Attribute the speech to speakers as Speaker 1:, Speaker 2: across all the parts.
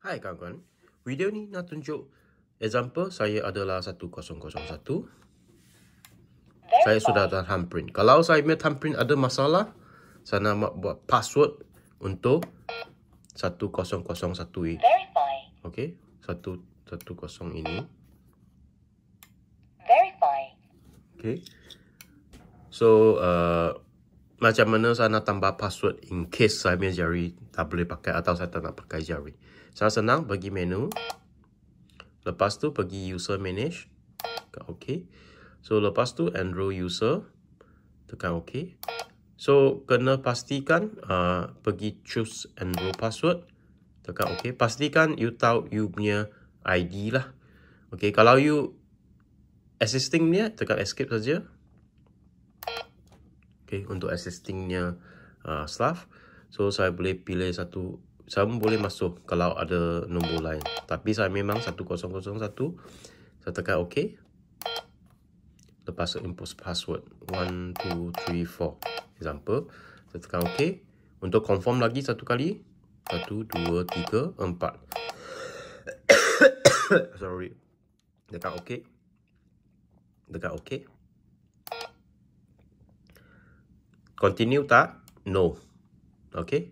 Speaker 1: Hai kawan-kawan. Video ni nak tunjuk example saya adalah 1001. Saya sudah ada thumbprint. Kalau saya punya thumbprint ada masalah, saya nak buat password untuk 1001i. Okey, 110 ini. Verify. Okey. So, uh, macam mana saya nak tambah password in case saya punya jari tak boleh pakai atau saya tak nak pakai jari. Saya senang pergi menu. Lepas tu pergi user manage. Tekan OK. So lepas tu Android user. Tekan OK. So kena pastikan uh, pergi choose Android password. Tekan OK. Pastikan you tahu you punya ID lah. okay kalau you assisting ni tekan escape saja okay, untuk assistingnya uh, staff so saya boleh pilih satu saya pun boleh masuk kalau ada nombor lain tapi saya memang 1001 saya tekan ok lepas input password 1, 2, 3, 4 example saya tekan ok untuk confirm lagi satu kali 1, 2, 3, 4 sorry dekat ok dekat ok continue tak? no okay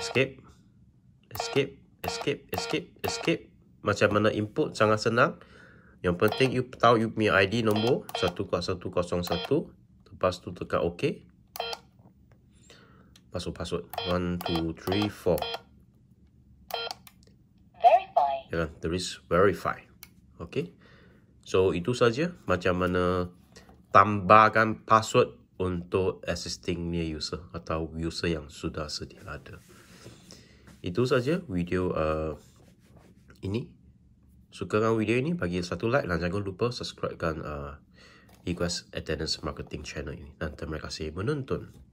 Speaker 1: escape escape escape escape escape macam mana input sangat senang yang penting you tahu you punya ID nombor 1101 lepas tu tekan ok password password two, three, four. Verify. Yeah, kan? there is verify. Okay. So, itu saja macam mana tambahkan password untuk assisting near user atau user yang sudah sedia ada. Itu saja video uh, ini. Sukakan video ini, bagi satu like dan jangan lupa subscribekan uh, Equest Attendance Marketing channel ini. Dan terima kasih menonton.